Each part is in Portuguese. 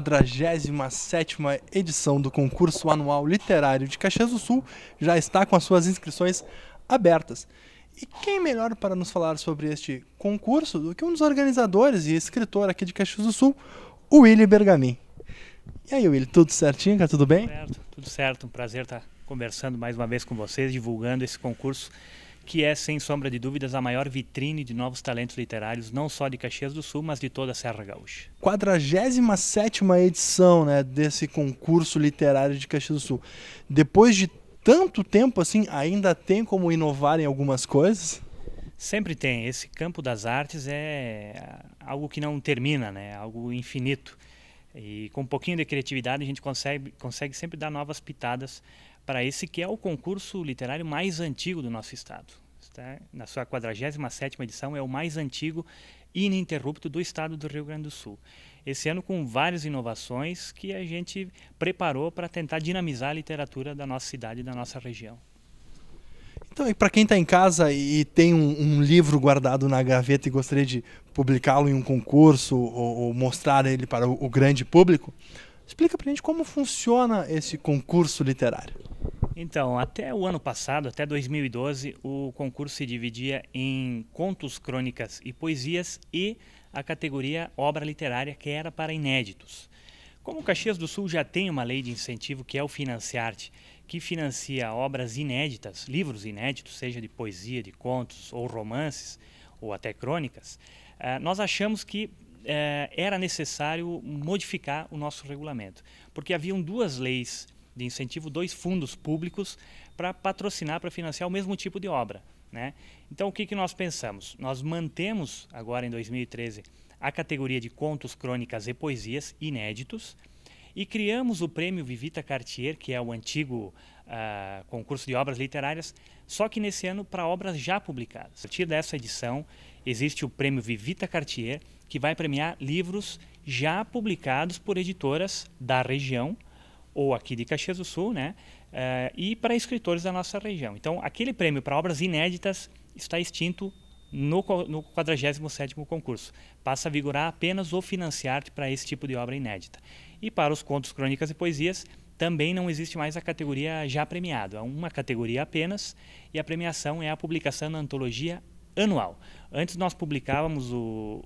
47ª edição do concurso anual literário de Caxias do Sul já está com as suas inscrições abertas. E quem melhor para nos falar sobre este concurso do que um dos organizadores e escritor aqui de Caxias do Sul, o Willy Bergamin. E aí, Willy, tudo certinho, tá Tudo bem? Tudo certo, tudo certo. Um prazer estar conversando mais uma vez com vocês, divulgando esse concurso que é, sem sombra de dúvidas, a maior vitrine de novos talentos literários, não só de Caxias do Sul, mas de toda a Serra Gaúcha. 47 edição né, desse concurso literário de Caxias do Sul. Depois de tanto tempo assim, ainda tem como inovar em algumas coisas? Sempre tem. Esse campo das artes é algo que não termina, né? algo infinito. E com um pouquinho de criatividade a gente consegue, consegue sempre dar novas pitadas para esse que é o concurso literário mais antigo do nosso estado. Está na sua 47ª edição, é o mais antigo e ininterrupto do estado do Rio Grande do Sul. Esse ano com várias inovações que a gente preparou para tentar dinamizar a literatura da nossa cidade e da nossa região. Então, e para quem está em casa e tem um, um, livro guardado na gaveta e gostaria de publicá-lo em um concurso ou, ou mostrar ele para o, o grande público, Explica para a gente como funciona esse concurso literário. Então, até o ano passado, até 2012, o concurso se dividia em contos, crônicas e poesias e a categoria obra literária, que era para inéditos. Como o Caxias do Sul já tem uma lei de incentivo que é o Financiarte, que financia obras inéditas, livros inéditos, seja de poesia, de contos ou romances, ou até crônicas, eh, nós achamos que é, era necessário modificar o nosso regulamento, porque haviam duas leis de incentivo, dois fundos públicos para patrocinar, para financiar o mesmo tipo de obra. Né? Então, o que, que nós pensamos? Nós mantemos, agora em 2013, a categoria de contos, crônicas e poesias inéditos e criamos o prêmio Vivita Cartier, que é o antigo uh, concurso de obras literárias, só que nesse ano para obras já publicadas. A partir dessa edição, existe o prêmio Vivita Cartier, que vai premiar livros já publicados por editoras da região ou aqui de Caxias do Sul, né? Uh, e para escritores da nossa região. Então, aquele prêmio para obras inéditas está extinto no, no 47º concurso. Passa a vigorar apenas o financiarte para esse tipo de obra inédita. E para os contos, crônicas e poesias, também não existe mais a categoria já premiado. É uma categoria apenas e a premiação é a publicação na antologia anual. Antes nós publicávamos o,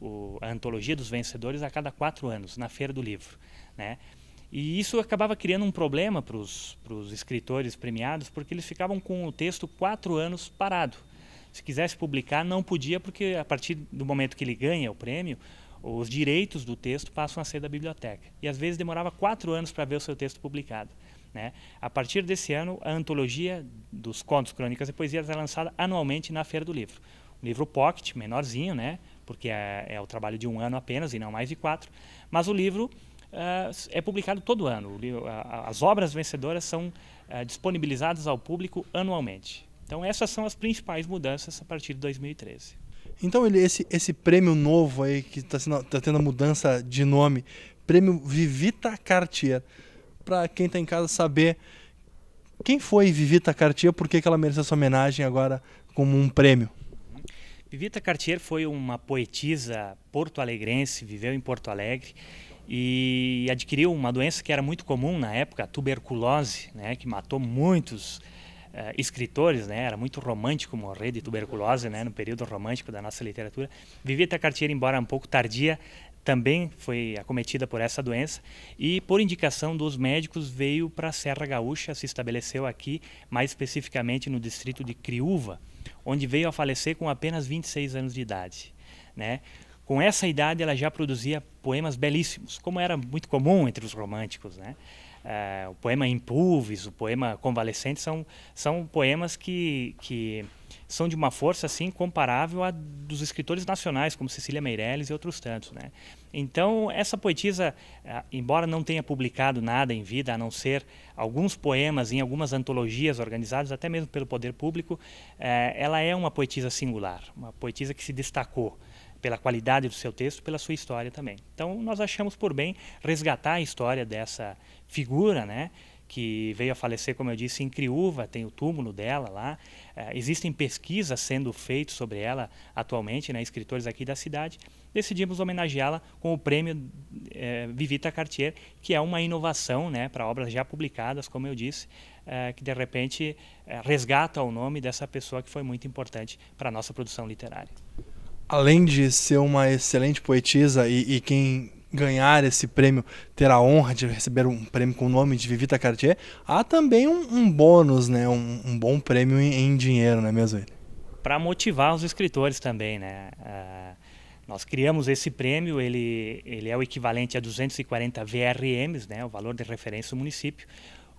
o, a antologia dos vencedores a cada quatro anos, na Feira do Livro. Né? E isso acabava criando um problema para os escritores premiados, porque eles ficavam com o texto quatro anos parado. Se quisesse publicar, não podia, porque a partir do momento que ele ganha o prêmio, os direitos do texto passam a ser da biblioteca. E às vezes demorava quatro anos para ver o seu texto publicado. Né? A partir desse ano, a antologia dos contos, crônicas e poesias é lançada anualmente na Feira do Livro livro pocket, menorzinho, né? porque é, é, o trabalho de um ano apenas e não mais de quatro. Mas o livro uh, é publicado todo ano. Livro, as obras vencedoras são uh, disponibilizadas ao público anualmente. Então essas são as principais mudanças a partir de 2013. Então ele, esse, esse prêmio novo aí que está tá tendo a mudança de nome, prêmio Vivita Cartier, para quem está em casa saber quem foi Vivita Cartier, por que, que ela merece essa homenagem agora como um prêmio. Vivita Cartier foi uma poetisa porto-alegrense, viveu em Porto Alegre e adquiriu uma doença que era muito comum na época, a tuberculose, né, que matou muitos uh, escritores, né, era muito romântico morrer de tuberculose, né, no período romântico da nossa literatura. Vivita Cartier, embora um pouco tardia, também foi acometida por essa doença e, por indicação dos médicos, veio para a Serra Gaúcha, se estabeleceu aqui, mais especificamente no distrito de Criúva, onde veio a falecer com apenas 26 anos de idade. Né? Com essa idade, ela já produzia poemas belíssimos, como era muito comum entre os românticos. Né? Uh, o poema impulves, o poema Convalescente, são, são poemas que, que são de uma força assim comparável à dos escritores nacionais, como Cecília Meirelles e outros tantos. Né? Então, essa poetisa, eh, embora não tenha publicado nada em vida, a não ser alguns poemas em algumas antologias organizadas, até mesmo pelo poder público, eh, ela é uma poetisa singular, uma poetisa que se destacou pela qualidade do seu texto, pela sua história também. Então, nós achamos por bem resgatar a história dessa figura, né? que veio a falecer, como eu disse, em Criúva, tem o túmulo dela lá. É, existem pesquisas sendo feitas sobre ela atualmente, né, escritores aqui da cidade. Decidimos homenageá-la com o prêmio é, Vivita Cartier, que é uma inovação né, para obras já publicadas, como eu disse, é, que de repente é, resgata o nome dessa pessoa que foi muito importante para a nossa produção literária além de ser uma excelente poetisa e, e, quem ganhar esse prêmio, ter a honra de receber um prêmio com o nome de Vivita Cartier, há também um, um bônus, né? Um, um, bom prêmio em, em dinheiro, não é mesmo? Para motivar os escritores também, né? Uh, nós criamos esse prêmio, ele, ele é o equivalente a 240 VRMs, né? O valor de referência do município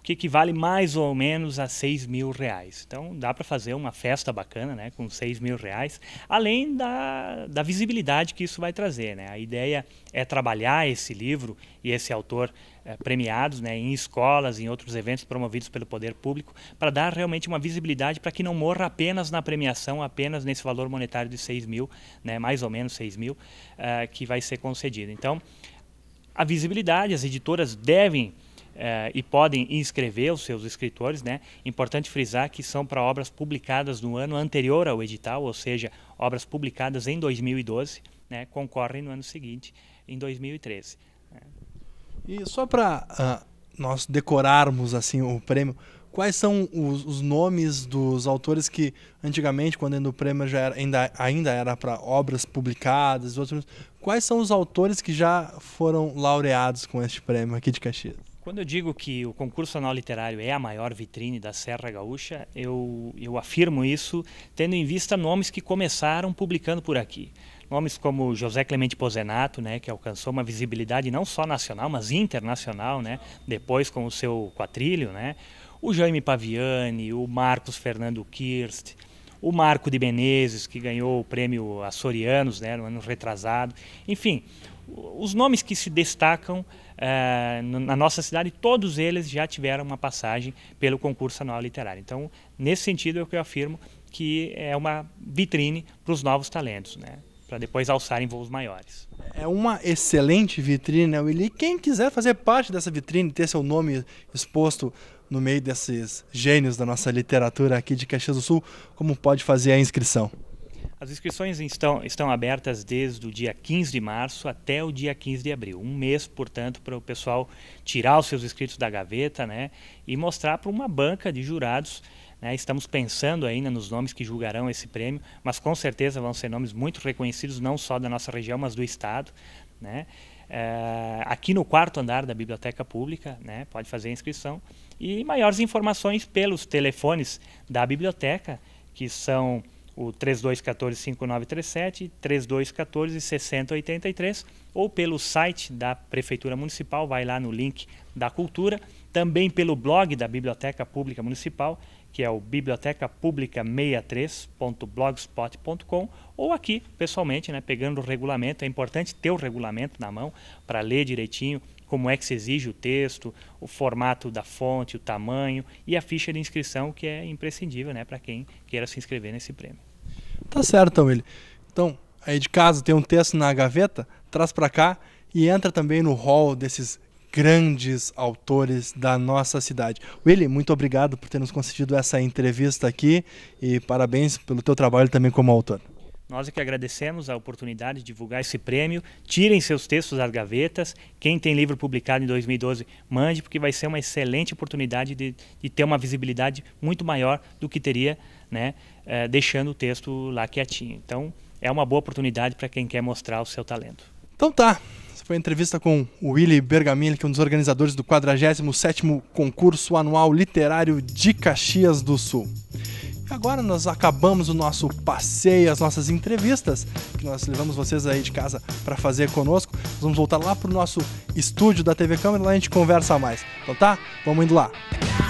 que equivale mais ou menos a 6 mil reais. Então dá para fazer uma festa bacana né, com 6 mil reais, além da, da visibilidade que isso vai trazer. Né? A ideia é trabalhar esse livro e esse autor eh, premiados né, em escolas, em outros eventos promovidos pelo poder público, para dar realmente uma visibilidade para que não morra apenas na premiação, apenas nesse valor monetário de 6 mil, né, mais ou menos 6 mil, eh, que vai ser concedido. Então, a visibilidade, as editoras devem eh, e podem inscrever os seus escritores. Né? Importante frisar que são para obras publicadas no ano anterior ao edital, ou seja, obras publicadas em 2012, né? concorrem no ano seguinte, em 2013. Né? E só para uh, ah, nós decorarmos assim o prêmio, quais são os, os, nomes dos autores que antigamente, quando o prêmio já era, ainda, ainda era para obras publicadas, outros, quais são os autores que já foram laureados com este prêmio aqui de Caxias? Quando eu digo que o concurso anual literário é a maior vitrine da Serra Gaúcha, eu, eu afirmo isso tendo em vista nomes que começaram publicando por aqui. Nomes como José Clemente Pozenato, né, que alcançou uma visibilidade não só nacional, mas internacional, né, depois com o seu quatrilho, né, o Jaime Paviani, o Marcos Fernando Kirst, o Marco de Menezes, que ganhou o prêmio Açorianos né, no ano retrasado. Enfim, os nomes que se destacam é, na nossa cidade, todos eles já tiveram uma passagem pelo concurso anual literário. Então, nesse sentido, é o que eu afirmo que é uma vitrine para os novos talentos, né? para depois alçarem voos maiores. É uma excelente vitrine, né, Willy? Quem quiser fazer parte dessa vitrine, ter seu nome exposto no meio desses gênios da nossa literatura aqui de Caxias do Sul, como pode fazer a inscrição? As inscrições estão, estão abertas desde o dia 15 de março até o dia 15 de abril. Um mês, portanto, para o pessoal tirar os seus inscritos da gaveta né, e mostrar para uma banca de jurados. Né, estamos pensando ainda nos nomes que julgarão esse prêmio, mas com certeza vão ser nomes muito reconhecidos, não só da nossa região, mas do Estado. Né? É, aqui no quarto andar da Biblioteca Pública, né, pode fazer a inscrição. E maiores informações pelos telefones da biblioteca, que são o 3214-5937, 3214-6083, ou pelo site da Prefeitura Municipal, vai lá no link da Cultura, também pelo blog da Biblioteca Pública Municipal, que é o bibliotecapublica63.blogspot.com, ou aqui, pessoalmente, né, pegando o regulamento, é importante ter o regulamento na mão para ler direitinho como é que se exige o texto, o formato da fonte, o tamanho e a ficha de inscrição, que é imprescindível né, para quem queira se inscrever nesse prêmio. Tá certo, então ele. Então, aí de casa tem um texto na gaveta, traz para cá e entra também no hall desses grandes autores da nossa cidade. Willy, muito obrigado por ter nos concedido essa entrevista aqui e parabéns pelo teu trabalho também como autor. Nós é que agradecemos a oportunidade de divulgar esse prêmio. Tirem seus textos das gavetas. Quem tem livro publicado em 2012, mande, porque vai ser uma excelente oportunidade de, de ter uma visibilidade muito maior do que teria né, eh, deixando o texto lá quietinho. Então, é uma boa oportunidade para quem quer mostrar o seu talento. Então tá. Essa foi a entrevista com o Willy Bergamini, que é um dos organizadores do 47º Concurso Anual Literário de Caxias do Sul. Agora nós acabamos o nosso passeio, as nossas entrevistas que nós levamos vocês aí de casa para fazer conosco. Nós vamos voltar lá pro nosso estúdio da TV Câmara e lá a gente conversa mais. Então tá? Vamos indo lá. Música